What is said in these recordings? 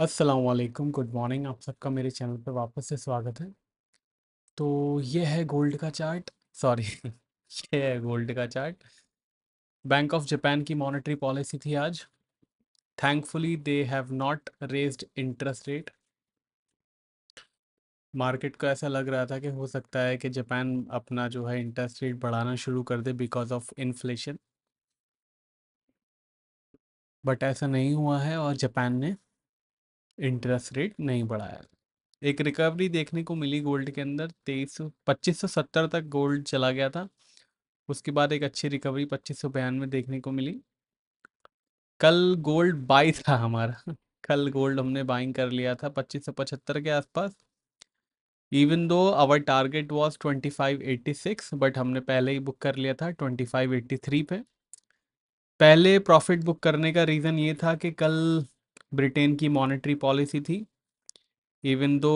अस्सलाम वालेकुम good morning आप सबका मेरे चैनल पर वापस से स्वागत है तो ये है गोल्ड का चार्ट सॉरी ये है गोल्ड का चार्ट बैंक ऑफ जापान की मॉनेटरी पॉलिसी थी आज thankfully they have not raised interest rate market को ऐसा लग रहा था कि हो सकता है कि जापान अपना जो है इंटरेस्ट रेट बढ़ाना शुरू कर दे बिकॉज ऑफ इन्फ्लेशन बट ऐसा नहीं हुआ है और जापान ने इंटरेस्ट रेट नहीं बढ़ाया एक रिकवरी देखने को मिली गोल्ड के अंदर तेईस पच्चीस सौ सत्तर तक गोल्ड चला गया था उसके बाद एक अच्छी रिकवरी पच्चीस सौ बयानवे देखने को मिली कल गोल्ड बाई था हमारा कल गोल्ड हमने बाइंग कर लिया था पच्चीस सौ पचहत्तर के आसपास even though our target was twenty five eighty six but हमने पहले ही बुक कर लिया था ट्वेंटी फाइव एट्टी थ्री पे पहले प्रॉफिट बुक करने का रीज़न ये था कि कल ब्रिटेन की मॉनेटरी पॉलिसी थी इवन दो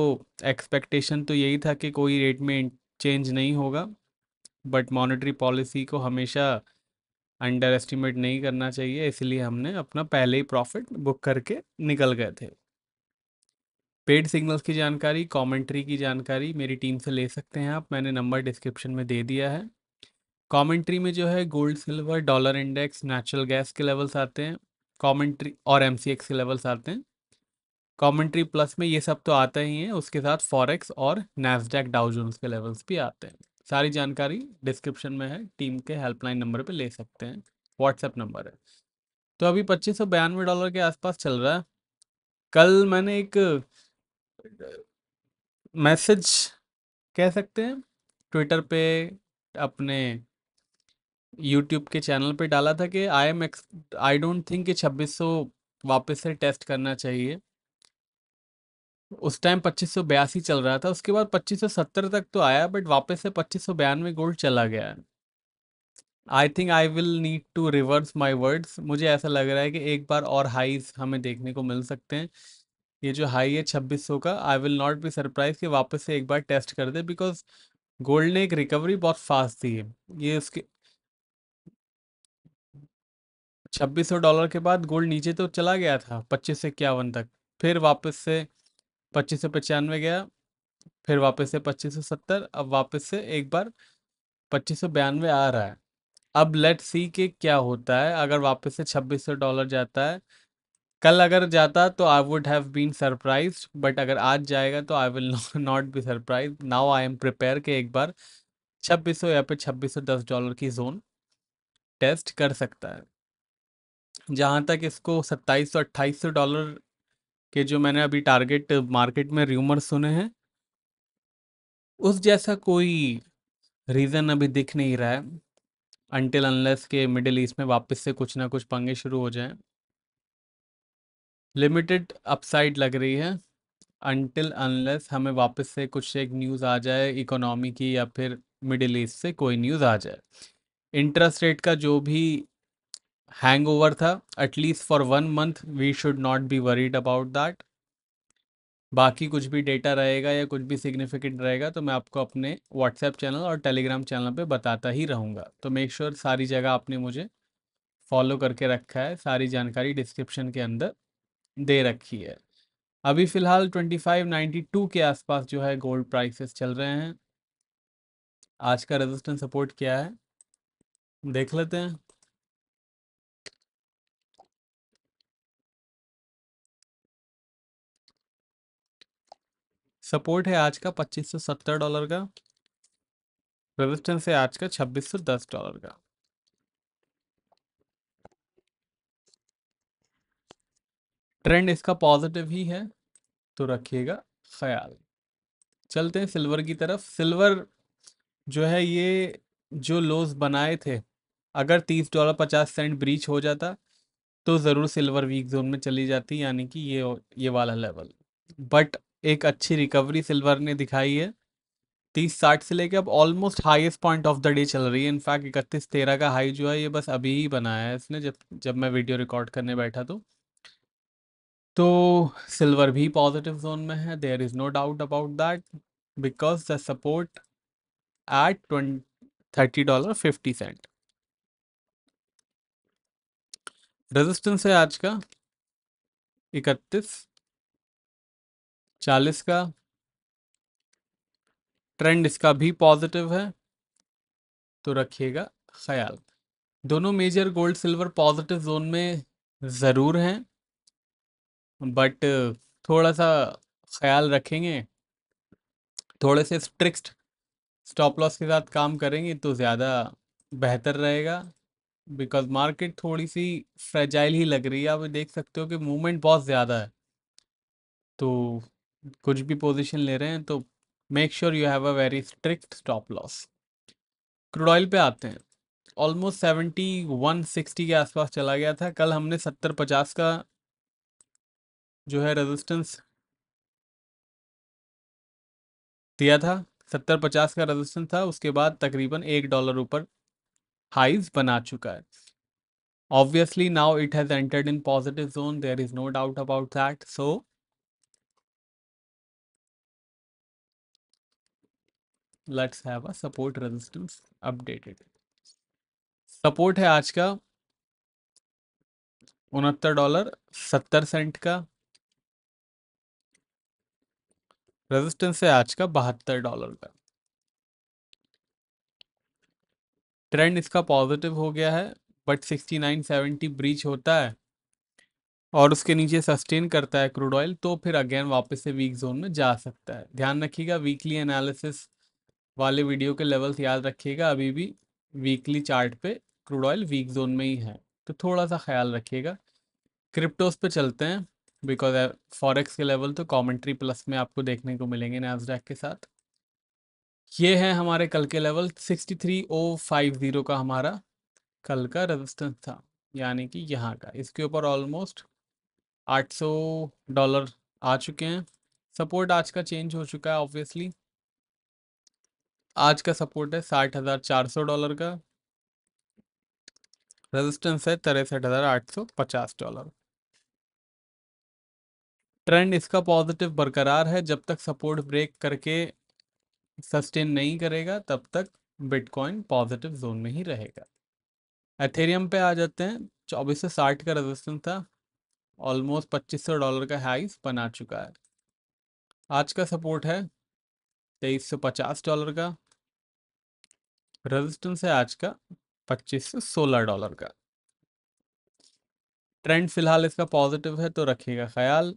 एक्सपेक्टेशन तो यही था कि कोई रेट में चेंज नहीं होगा बट मॉनेटरी पॉलिसी को हमेशा अंडर एस्टिमेट नहीं करना चाहिए इसलिए हमने अपना पहले ही प्रॉफिट बुक करके निकल गए थे पेड सिग्नल्स की जानकारी कमेंट्री की जानकारी मेरी टीम से ले सकते हैं आप मैंने नंबर डिस्क्रिप्शन में दे दिया है कमेंट्री में जो है gold silver dollar index natural gas के लेवल्स आते हैं कॉमेंट्री और एम सी एक्स के लेवल्स आते हैं कॉमेंट्री प्लस में ये सब तो आते ही हैं उसके साथ फॉरेक्स और नैसडैक डाउजोन्स के लेवल्स भी आते हैं सारी जानकारी डिस्क्रिप्शन में है टीम के हेल्पलाइन नंबर पे ले सकते हैं व्हाट्सएप नंबर है तो अभी पच्चीस सौ बयानवे डॉलर के आसपास चल रहा है कल मैंने एक मैसेज कह सकते हैं ट्विटर पे अपने यूट्यूब के चैनल पे डाला था कि I M X I don't think कि 2600 वापस से टेस्ट करना चाहिए उस टाइम पच्चीस चल रहा था उसके बाद 2570 तक तो आया बट वापस से पच्चीस गोल्ड चला गया है I think I will need to reverse my words मुझे ऐसा लग रहा है कि एक बार और हाईज हमें देखने को मिल सकते हैं ये जो हाई है सौ का I will not be surprise कि वापस से एक बार टेस्ट कर दे बिकॉज गोल्ड ने एक रिकवरी बहुत फास्ट दी है ये उसके छब्बीस सौ डॉलर के बाद गोल्ड नीचे तो चला गया था पच्चीस सौ इक्यावन तक फिर वापस से पच्चीस सौ पचानवे गया फिर वापस से पच्चीस सौ सत्तर अब वापस से एक बार पच्चीस सौ बयानवे आ रहा है अब लेट सी के क्या होता है अगर वापस से छब्बीस सौ डॉलर जाता है कल अगर जाता तो I would have been surprise but अगर आज जाएगा तो I will not be surprise now I am prepare के एक बार छब्बीस सौ या फिर छब्बीस सौ दस डॉलर की जोन टेस्ट कर सकता है जहाँ तक इसको सत्ताईस सौ अट्ठाईस सौ डॉलर के जो मैंने अभी टारगेट मार्केट में र्यूमर सुने हैं उस जैसा कोई रीज़न अभी दिख नहीं रहा है अनटिल अनलेस के मिडिल ईस्ट में वापस से कुछ ना कुछ पंगे शुरू हो जाएं लिमिटेड अपसाइड लग रही है अनटिल अनलेस हमें वापस से कुछ एक न्यूज़ आ जाए इकोनॉमी की या फिर मिडिल ईस्ट से कोई न्यूज़ आ जाए इंटरेस्ट रेट का जो भी हैंग ओवर था at least for one month we should not be worried about that बाकी कुछ भी डेटा रहेगा या कुछ भी सिग्निफिकेंट रहेगा तो मैं आपको अपने व्हाट्सएप चैनल और टेलीग्राम चैनल पे बताता ही रहूँगा तो मेक श्योर sure सारी जगह आपने मुझे फॉलो करके रखा है सारी जानकारी डिस्क्रिप्शन के अंदर दे रखी है अभी फ़िलहाल 2592 के आसपास जो है गोल्ड प्राइसेस चल रहे हैं आज का रेजिस्टेंस सपोर्ट क्या है देख लेते हैं सपोर्ट है आज का 2570 डॉलर का रेजिस्टेंस है आज का 2610 डॉलर का ट्रेंड इसका पॉजिटिव ही है तो रखिएगा ख्याल चलते हैं सिल्वर की तरफ सिल्वर जो है ये जो लोस बनाए थे अगर तीस डॉलर पचास सेंट ब्रीच हो जाता तो ज़रूर सिल्वर वीक जोन में चली जाती यानी कि ये ये वाला लेवल बट एक अच्छी रिकवरी सिल्वर ने दिखाई है तीस साठ से लेके अब almost highest point of the day चल रही है इनफैक्ट इकतीस तेरह का हाई जो है ये बस अभी ही बनाया है इसने जब जब मैं वीडियो रिकॉर्ड करने बैठा तो तो सिल्वर भी पॉजिटिव जोन में है there is no doubt about that because the support at twenty thirty dollar fifty cent resistance है आज का इकतीस चालीस का ट्रेंड इसका भी पॉजिटिव है तो रखिएगा ख्याल दोनों major gold silver positive zone में ज़रूर हैं बट थोड़ा सा ख्याल रखेंगे थोड़े से स्ट्रिक्ट स्टॉप लॉस के साथ काम करेंगे तो ज़्यादा बेहतर रहेगा बिकॉज मार्केट थोड़ी सी फ्रेजाइल ही लग रही है आप देख सकते हो कि मूवमेंट बहुत ज़्यादा है तो कुछ भी पोजीशन ले रहे हैं तो make sure you have a very strict stop loss crude oil पे आते हैं ऑलमोस्ट सेवेंटी वन सिक्सटी के आसपास चला गया था कल हमने सत्तर पचास का जो है रेजिस्टेंस दिया था सत्तर पचास का रेजिस्टेंस था उसके बाद तकरीबन एक डॉलर ऊपर हाइज बना चुका है obviously now it has entered in positive zone there is no doubt about that so let's have a support resistance updated support है आज का उनहत्तर डॉलर सत्तर सेंट का रेजिस्टेंस है आज का बहत्तर डॉलर का ट्रेंड इसका पॉजिटिव हो गया है but sixty nine seventy breach होता है और उसके नीचे सस्टेन करता है क्रूड ऑयल तो फिर अगेन वापस से वीक जोन में जा सकता है ध्यान रखिएगा वीकली एनालिसिस वाले वीडियो के लेवल्स याद रखिएगा अभी भी वीकली चार्ट पे क्रूड ऑयल वीक जोन में ही है तो थोड़ा सा ख्याल रखिएगा क्रिप्टोज पे चलते हैं बिकॉज फॉरेक्स के लेवल तो कॉमेंट्री प्लस में आपको देखने को मिलेंगे नाजडैक के साथ ये है हमारे कल के लेवल सिक्सटी oh का हमारा कल का रेजिस्टेंस था यानी कि यहाँ का इसके ऊपर ऑलमोस्ट 800 डॉलर आ चुके हैं सपोर्ट आज का चेंज हो चुका है ऑब्वियसली आज का सपोर्ट है साठ हज़ार चार सौ डॉलर का रेजिस्टेंस है तिरसठ हज़ार आठ सौ पचास डॉलर ट्रेंड इसका पॉजिटिव बरकरार है जब तक सपोर्ट ब्रेक करके सस्टेन नहीं करेगा तब तक बिटकॉइन पॉजिटिव जोन में ही रहेगा एथेरियम पे आ जाते हैं चौबीस सौ साठ का रेजिस्टेंस था ऑलमोस्ट पच्चीस सौ डॉलर का हाइस बना चुका है आज का सपोर्ट है तेईस सौ पचास डॉलर का रेजिस्टेंस है आज का 25 से 16 डॉलर का ट्रेंड फिलहाल इसका पॉजिटिव है तो रखिएगा ख्याल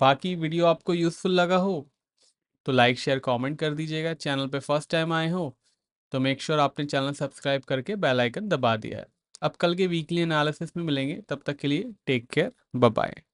बाकी वीडियो आपको यूज़फुल लगा हो तो लाइक शेयर कमेंट कर दीजिएगा चैनल पे फर्स्ट टाइम आए हो तो मेक श्योर sure आपने चैनल सब्सक्राइब करके बेल आइकन दबा दिया है अब कल के वीकली एनालिसिस में मिलेंगे तब तक के लिए टेक केयर बाय